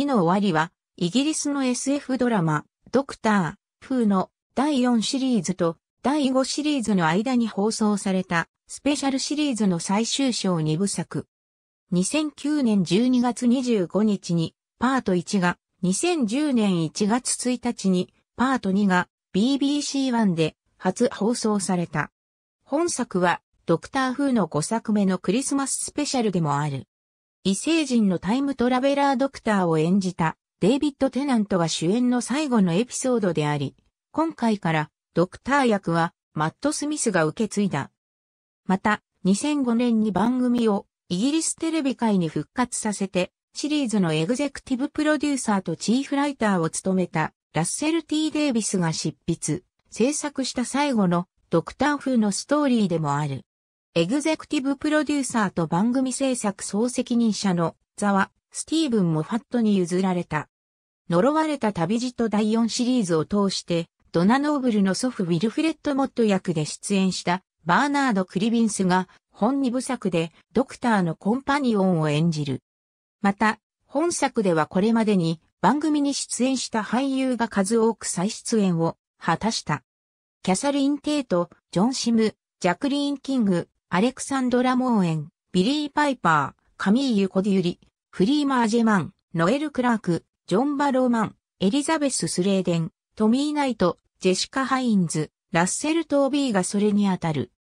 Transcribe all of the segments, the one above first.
字の終わりは、イギリスの SF ドラマ、ドクター、フーの第4シリーズと第5シリーズの間に放送されたスペシャルシリーズの最終章2部作。2009年12月25日にパート1が、2010年1月1日にパート2が BBC1 で初放送された。本作はドクター風の5作目のクリスマススペシャルでもある。異星人のタイムトラベラードクターを演じたデイビッド・テナントが主演の最後のエピソードであり、今回からドクター役はマット・スミスが受け継いだ。また、2005年に番組をイギリステレビ界に復活させて、シリーズのエグゼクティブプロデューサーとチーフライターを務めたラッセル・ T・ デイビスが執筆、制作した最後のドクター風のストーリーでもある。エグゼクティブプロデューサーと番組制作総責任者の座は、スティーブン・モファットに譲られた。呪われた旅路と第4シリーズを通して、ドナ・ノーブルの祖父ウィルフレッド・モット役で出演したバーナード・クリビンスが本二部作でドクターのコンパニオンを演じる。また、本作ではこれまでに番組に出演した俳優が数多く再出演を果たした。キャサリン・テイト、ジョン・シム、ジャクリーン・キング、アレクサンドラ・モーエン、ビリー・パイパー、カミーユ・コデュリ、フリーマージェマン、ノエル・クラーク、ジョン・バローマン、エリザベス・スレーデン、トミー・ナイト、ジェシカ・ハインズ、ラッセル・トービーがそれにあたる。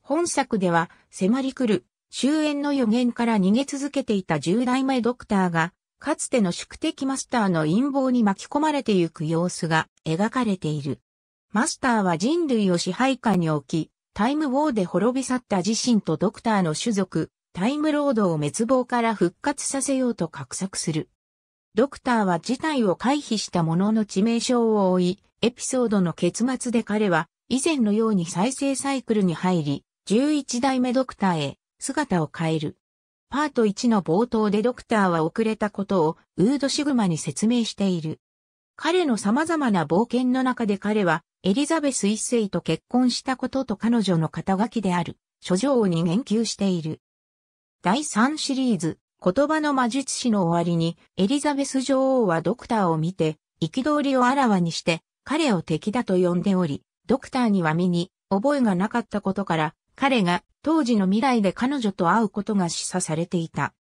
本作では、迫り来る、終焉の予言から逃げ続けていた10代目ドクターが、かつての宿敵マスターの陰謀に巻き込まれてゆく様子が描かれている。マスターは人類を支配下に置き、タイムウォーで滅び去った自身とドクターの種族、タイムロードを滅亡から復活させようと画策する。ドクターは事態を回避したものの致命傷を負い、エピソードの結末で彼は以前のように再生サイクルに入り、11代目ドクターへ姿を変える。パート1の冒頭でドクターは遅れたことをウードシグマに説明している。彼の様々な冒険の中で彼はエリザベス一世と結婚したことと彼女の肩書きである、諸女王に言及している。第3シリーズ、言葉の魔術師の終わりに、エリザベス女王はドクターを見て、憤りをあらわにして、彼を敵だと呼んでおり、ドクターには身に覚えがなかったことから、彼が当時の未来で彼女と会うことが示唆されていた。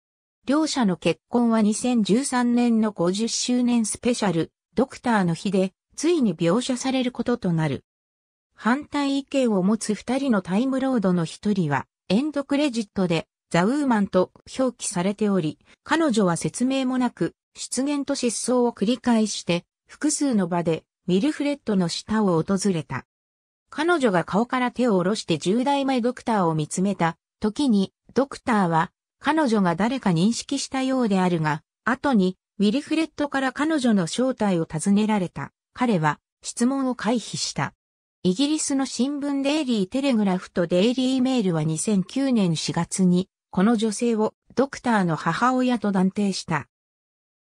両者の結婚は2013年の50周年スペシャル、ドクターの日でついに描写されることとなる。反対意見を持つ二人のタイムロードの一人は、エンドクレジットで、ザ・ウーマンと表記されており、彼女は説明もなく、出現と失踪を繰り返して、複数の場で、ミルフレッドの下を訪れた。彼女が顔から手を下ろして10代前ドクターを見つめた、時に、ドクターは、彼女が誰か認識したようであるが、後に、ウィルフレッドから彼女の正体を尋ねられた。彼は質問を回避した。イギリスの新聞デイリーテレグラフとデイリーメールは2009年4月にこの女性をドクターの母親と断定した。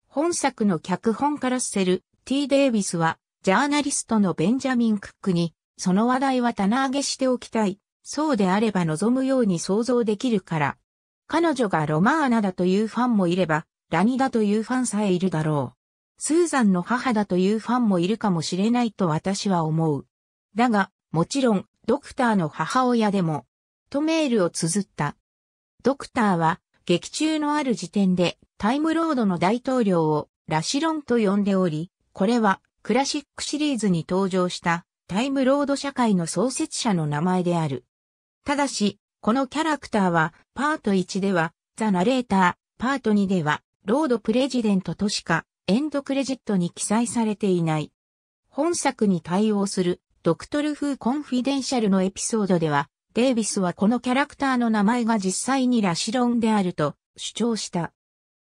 本作の脚本家ラッセル、T・ デイビスはジャーナリストのベンジャミン・クックにその話題は棚上げしておきたい。そうであれば望むように想像できるから。彼女がロマーナだというファンもいれば、ラニだというファンさえいるだろう。スーザンの母だというファンもいるかもしれないと私は思う。だが、もちろん、ドクターの母親でも、とメールを綴った。ドクターは、劇中のある時点で、タイムロードの大統領を、ラシロンと呼んでおり、これは、クラシックシリーズに登場した、タイムロード社会の創設者の名前である。ただし、このキャラクターは、パート1では、ザ・ナレーター、パート2では、ロード・プレジデントとしかエンドクレジットに記載されていない。本作に対応するドクトル・フー・コンフィデンシャルのエピソードでは、デイビスはこのキャラクターの名前が実際にラシロンであると主張した。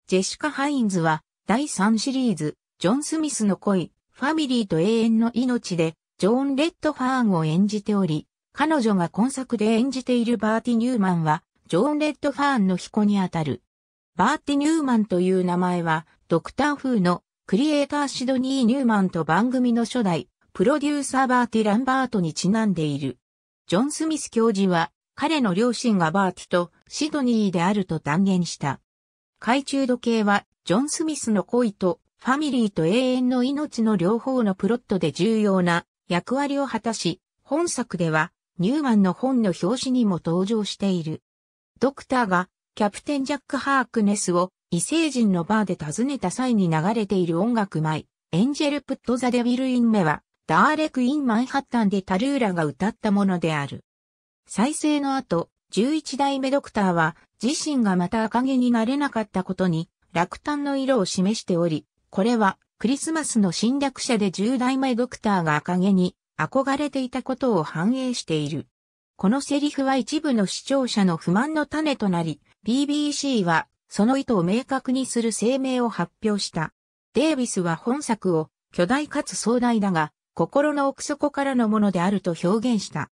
ジェシカ・ハインズは第3シリーズ、ジョン・スミスの恋、ファミリーと永遠の命で、ジョーン・レッドファーンを演じており、彼女が今作で演じているバーティ・ニューマンは、ジョーン・レッドファーンの彦にあたる。バーティ・ニューマンという名前は、ドクター風のクリエイターシドニー・ニューマンと番組の初代プロデューサーバーティ・ランバートにちなんでいる。ジョン・スミス教授は彼の両親がバーティとシドニーであると断言した。懐中時計はジョン・スミスの恋とファミリーと永遠の命の両方のプロットで重要な役割を果たし、本作ではニューマンの本の表紙にも登場している。ドクターがキャプテン・ジャック・ハークネスを異星人のバーで訪ねた際に流れている音楽イ、エンジェルプットザデビルインメは、ダーレクインマンハッタンでタルーラが歌ったものである。再生の後、11代目ドクターは、自身がまた赤毛になれなかったことに、落胆の色を示しており、これは、クリスマスの侵略者で10代目ドクターが赤毛に憧れていたことを反映している。このセリフは一部の視聴者の不満の種となり、BBC はその意図を明確にする声明を発表した。デイビスは本作を巨大かつ壮大だが、心の奥底からのものであると表現した。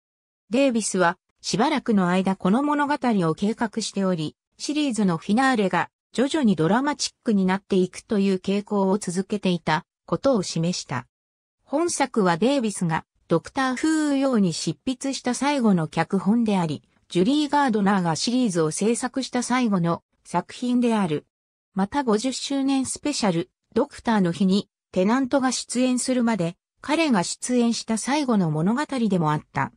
デイビスは、しばらくの間この物語を計画しており、シリーズのフィナーレが徐々にドラマチックになっていくという傾向を続けていたことを示した。本作はデイビスがドクター・フー用に執筆した最後の脚本であり、ジュリー・ガードナーがシリーズを制作した最後の作品である。また50周年スペシャル、ドクターの日に、テナントが出演するまで、彼が出演した最後の物語でもあった。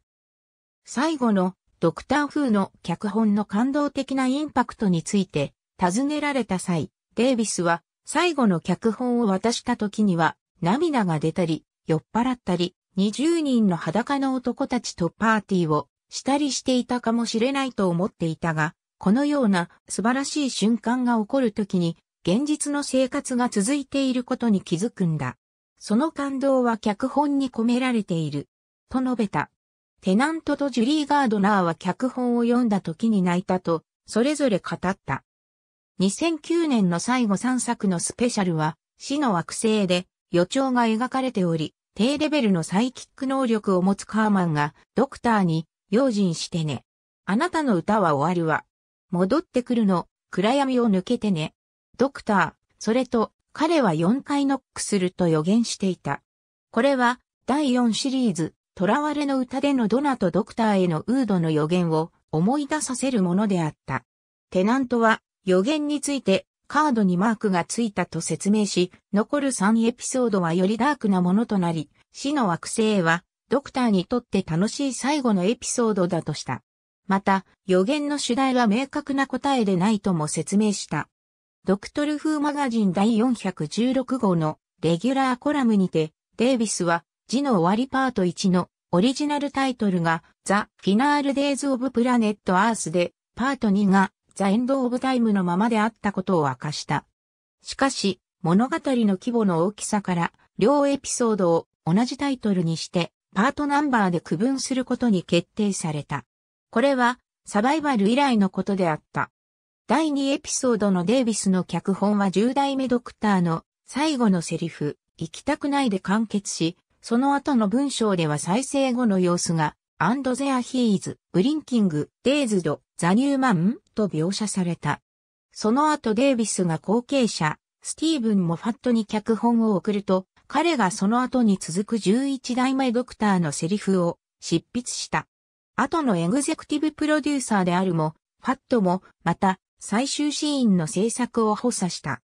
最後の、ドクター風の脚本の感動的なインパクトについて、尋ねられた際、デイビスは、最後の脚本を渡した時には、涙が出たり、酔っ払ったり、20人の裸の男たちとパーティーをしたりしていたかもしれないと思っていたが、このような素晴らしい瞬間が起こるときに、現実の生活が続いていることに気づくんだ。その感動は脚本に込められている。と述べた。テナントとジュリー・ガードナーは脚本を読んだ時に泣いたと、それぞれ語った。2009年の最後3作のスペシャルは、死の惑星で予兆が描かれており、低レベルのサイキック能力を持つカーマンが、ドクターに、用心してね。あなたの歌は終わるわ。戻ってくるの、暗闇を抜けてね。ドクター、それと、彼は4回ノックすると予言していた。これは、第4シリーズ、囚われの歌でのドナとドクターへのウードの予言を思い出させるものであった。テナントは、予言について、カードにマークがついたと説明し、残る3エピソードはよりダークなものとなり、死の惑星は、ドクターにとって楽しい最後のエピソードだとした。また、予言の主題は明確な答えでないとも説明した。ドクトル・フー・マガジン第416号のレギュラーコラムにて、デイビスは、字の終わりパート1のオリジナルタイトルが、ザ・フィナール・デイズ・オブ・プラネット・アースで、パート2が、ザ・エンド・オブ・タイムのままであったことを明かした。しかし、物語の規模の大きさから、両エピソードを同じタイトルにして、パートナンバーで区分することに決定された。これはサバイバル以来のことであった。第2エピソードのデイビスの脚本は10代目ドクターの最後のセリフ、行きたくないで完結し、その後の文章では再生後の様子が、アンドゼアヒーズ、ブリンキング、デイズド、ザニューマンと描写された。その後デイビスが後継者、スティーブン・モファットに脚本を送ると、彼がその後に続く11代目ドクターのセリフを執筆した。後のエグゼクティブプロデューサーであるも、ファットも、また、最終シーンの制作を補佐した。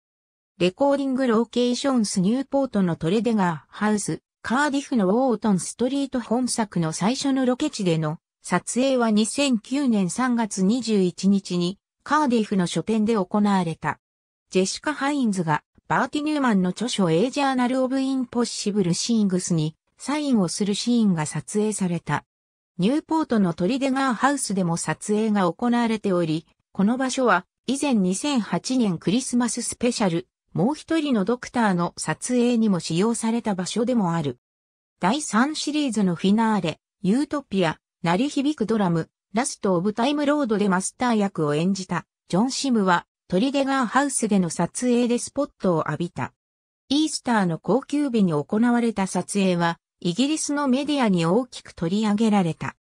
レコーディングローケーションスニューポートのトレデガーハウス、カーディフのウォートンストリート本作の最初のロケ地での撮影は2009年3月21日にカーディフの書店で行われた。ジェシカ・ハインズがバーティ・ニューマンの著書エ A ジャーナル・オブ・インポッシブル・シングスにサインをするシーンが撮影された。ニューポートのトリデガーハウスでも撮影が行われており、この場所は以前2008年クリスマススペシャル、もう一人のドクターの撮影にも使用された場所でもある。第3シリーズのフィナーレ、ユートピア、鳴り響くドラム、ラストオブタイムロードでマスター役を演じた、ジョン・シムは、トリデガーハウスでの撮影でスポットを浴びた。イースターの高級日に行われた撮影は、イギリスのメディアに大きく取り上げられた。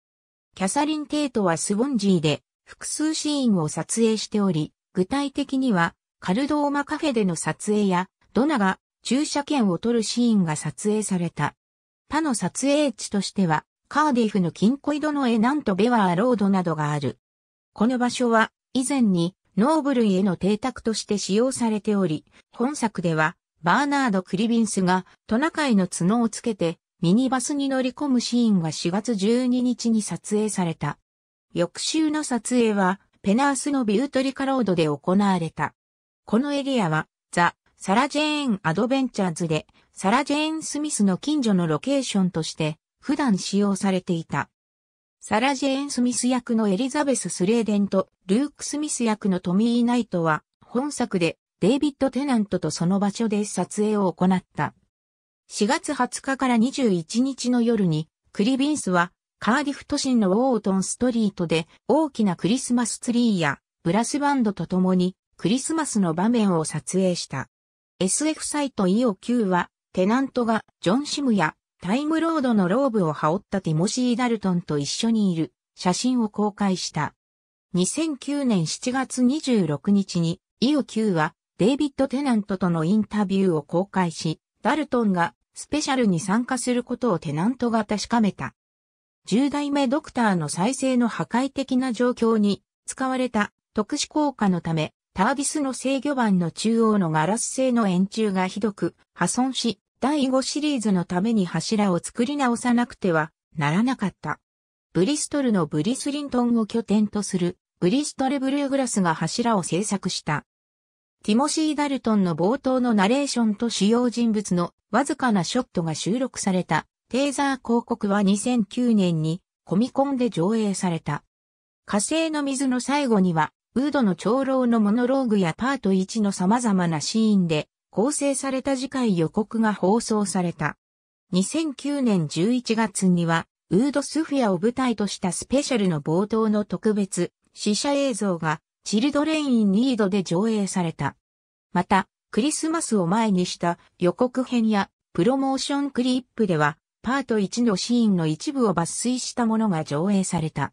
キャサリン・テイトはスボンジーで複数シーンを撮影しており、具体的にはカルドーマカフェでの撮影やドナが駐車券を取るシーンが撮影された。他の撮影地としてはカーディフの金庫井戸のエナント・ベワーロードなどがある。この場所は以前にノーブ類への邸宅として使用されており、本作ではバーナード・クリビンスがトナカイの角をつけてミニバスに乗り込むシーンが4月12日に撮影された。翌週の撮影は、ペナースのビュートリカロードで行われた。このエリアは、ザ・サラ・ジェーン・アドベンチャーズで、サラ・ジェーン・スミスの近所のロケーションとして、普段使用されていた。サラ・ジェーン・スミス役のエリザベス・スレーデンと、ルーク・スミス役のトミー・ナイトは、本作で、デイビッド・テナントとその場所で撮影を行った。4月20日から21日の夜に、クリビンスは、カーディフ都心のウォートンストリートで大きなクリスマスツリーやブラスバンドと共にクリスマスの場面を撮影した。SF サイト EOQ はテナントがジョン・シムやタイムロードのローブを羽織ったティモシー・ダルトンと一緒にいる写真を公開した。2009年7月26日に EOQ はデイビッド・テナントとのインタビューを公開し、ダルトンがスペシャルに参加することをテナントが確かめた。10代目ドクターの再生の破壊的な状況に使われた特殊効果のため、タービスの制御盤の中央のガラス製の円柱がひどく破損し、第5シリーズのために柱を作り直さなくてはならなかった。ブリストルのブリスリントンを拠点とするブリストルブルーグラスが柱を製作した。ティモシー・ダルトンの冒頭のナレーションと主要人物のわずかなショットが収録されたテーザー広告は2009年にコミコンで上映された。火星の水の最後には、ウードの長老のモノローグやパート1の様々なシーンで構成された次回予告が放送された。2009年11月には、ウードスフィアを舞台としたスペシャルの冒頭の特別、試写映像がチルドレイン・ニードで上映された。また、クリスマスを前にした予告編やプロモーションクリップでは、パート1のシーンの一部を抜粋したものが上映された。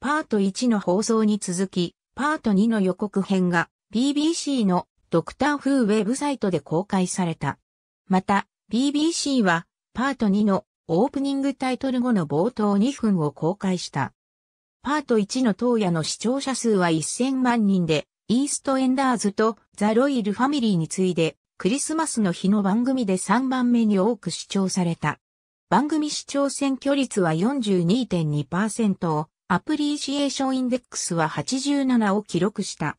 パート1の放送に続き、パート2の予告編が BBC のドクターフーウェブサイトで公開された。また、BBC はパート2のオープニングタイトル後の冒頭2分を公開した。パート1の当夜の視聴者数は1000万人で、イーストエンダーズとザ・ロイルファミリーに次いで、クリスマスの日の番組で3番目に多く視聴された。番組視聴選挙率は42.2%を、アプリシエーションインデックスは87を記録した。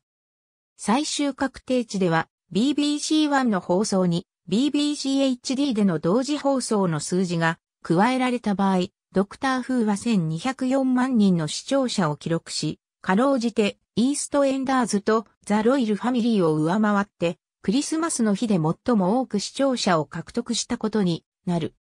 最終確定値では、BBC1 の放送に BBCHD での同時放送の数字が加えられた場合、ドクター・フーは1204万人の視聴者を記録し、かろうじて、イーストエンダーズとザ・ロイル・ファミリーを上回って、クリスマスの日で最も多く視聴者を獲得したことになる。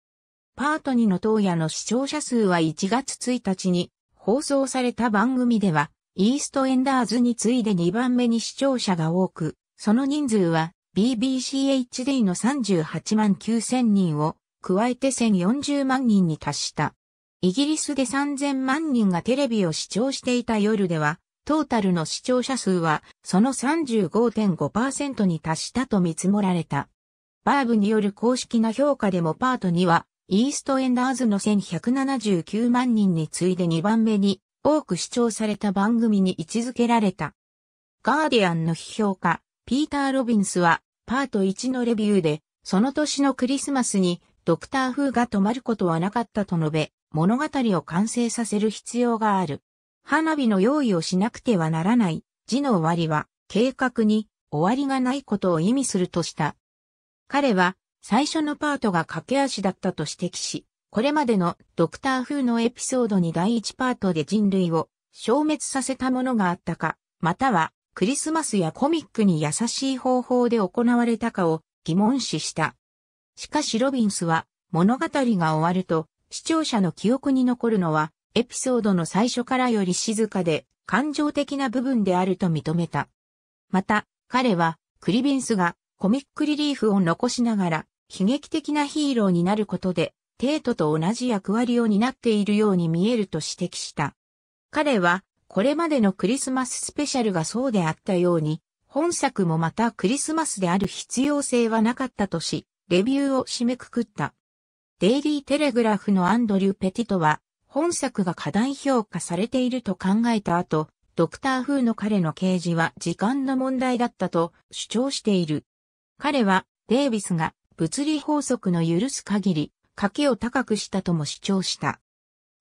パート2の当夜の視聴者数は1月1日に放送された番組では、イーストエンダーズに次いで2番目に視聴者が多く、その人数は BBCHD の38万9000人を加えて1040万人に達した。イギリスで3000万人がテレビを視聴していた夜では、トータルの視聴者数はその35.5%に達したと見積もられた。バーブによる公式な評価でもパート2は、イーストエンダーズの1179万人に次いで2番目に多く視聴された番組に位置づけられた。ガーディアンの批評家、ピーター・ロビンスは、パート1のレビューで、その年のクリスマスに、ドクターフーが止まることはなかったと述べ、物語を完成させる必要がある。花火の用意をしなくてはならない字の終わりは計画に終わりがないことを意味するとした。彼は最初のパートが駆け足だったと指摘し、これまでのドクター風のエピソードに第1パートで人類を消滅させたものがあったか、またはクリスマスやコミックに優しい方法で行われたかを疑問視した。しかしロビンスは物語が終わると視聴者の記憶に残るのは、エピソードの最初からより静かで、感情的な部分であると認めた。また、彼は、クリビンスがコミックリリーフを残しながら、悲劇的なヒーローになることで、テートと同じ役割を担っているように見えると指摘した。彼は、これまでのクリスマススペシャルがそうであったように、本作もまたクリスマスである必要性はなかったとし、レビューを締めくくった。デイリーテレグラフのアンドリュー・ペティトは、本作が過大評価されていると考えた後、ドクター風の彼の啓示は時間の問題だったと主張している。彼は、デイビスが物理法則の許す限り、賭けを高くしたとも主張した。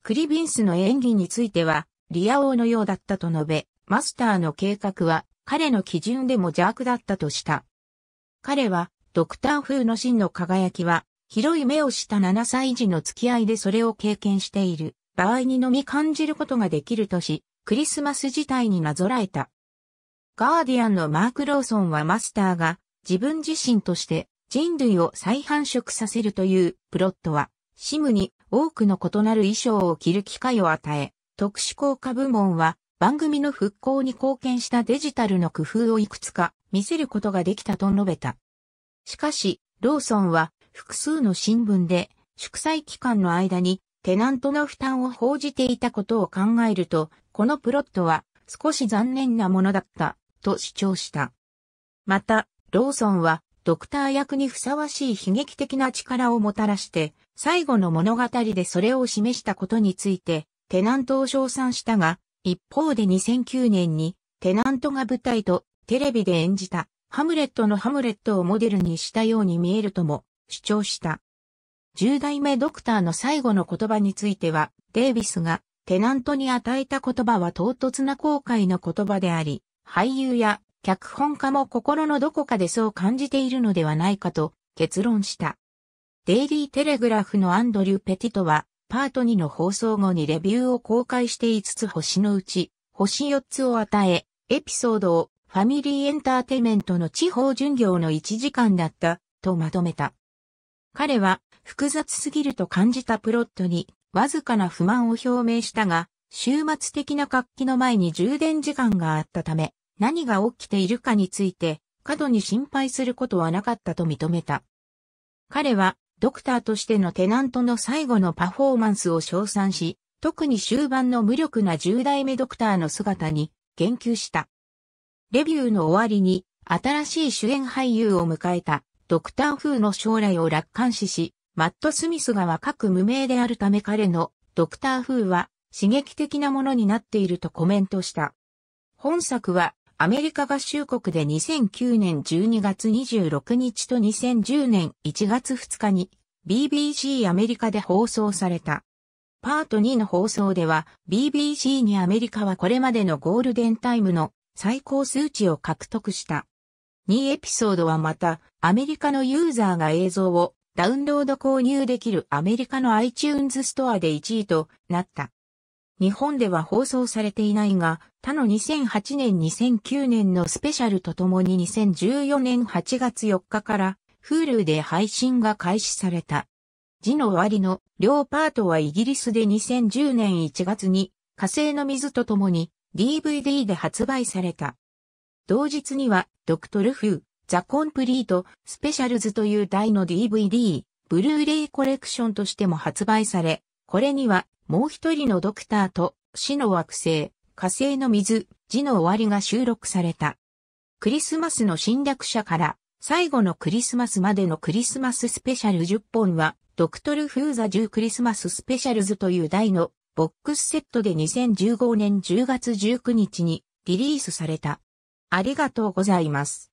クリビンスの演技については、リア王のようだったと述べ、マスターの計画は彼の基準でも邪悪だったとした。彼は、ドクター風の真の輝きは、広い目をした7歳児の付き合いでそれを経験している場合にのみ感じることができるとし、クリスマス自体になぞらえた。ガーディアンのマーク・ローソンはマスターが自分自身として人類を再繁殖させるというプロットは、シムに多くの異なる衣装を着る機会を与え、特殊効果部門は番組の復興に貢献したデジタルの工夫をいくつか見せることができたと述べた。しかし、ローソンは複数の新聞で、祝祭期間の間にテナントの負担を報じていたことを考えると、このプロットは少し残念なものだった、と主張した。また、ローソンは、ドクター役にふさわしい悲劇的な力をもたらして、最後の物語でそれを示したことについて、テナントを称賛したが、一方で2009年に、テナントが舞台とテレビで演じた、ハムレットのハムレットをモデルにしたように見えるとも、主張した。10代目ドクターの最後の言葉については、デイビスがテナントに与えた言葉は唐突な後悔の言葉であり、俳優や脚本家も心のどこかでそう感じているのではないかと結論した。デイリーテレグラフのアンドリュー・ペティトは、パート2の放送後にレビューを公開して5つ星のうち、星4つを与え、エピソードをファミリーエンターテイメントの地方巡業の1時間だった、とまとめた。彼は複雑すぎると感じたプロットにわずかな不満を表明したが、終末的な活気の前に充電時間があったため、何が起きているかについて過度に心配することはなかったと認めた。彼はドクターとしてのテナントの最後のパフォーマンスを称賛し、特に終盤の無力な10代目ドクターの姿に言及した。レビューの終わりに新しい主演俳優を迎えたドクター風の将来を楽観視し、マット・スミスが若く無名であるため彼のドクター風は刺激的なものになっているとコメントした。本作はアメリカ合衆国で2009年12月26日と2010年1月2日に BBC アメリカで放送された。パート2の放送では BBC にアメリカはこれまでのゴールデンタイムの最高数値を獲得した。2エピソードはまた、アメリカのユーザーが映像をダウンロード購入できるアメリカの iTunes ストアで1位となった。日本では放送されていないが、他の2008年2009年のスペシャルとともに2014年8月4日から Hulu で配信が開始された。字の終わりの両パートはイギリスで2010年1月に火星の水とともに DVD で発売された。同日には、ドクトル・フー、ザ・コンプリート・スペシャルズという台の DVD、ブルーレイコレクションとしても発売され、これには、もう一人のドクターと、死の惑星、火星の水、字の終わりが収録された。クリスマスの侵略者から、最後のクリスマスまでのクリスマススペシャル10本は、ドクトル・フーザ10クリスマススペシャルズという台のボックスセットで2015年10月19日にリリースされた。ありがとうございます。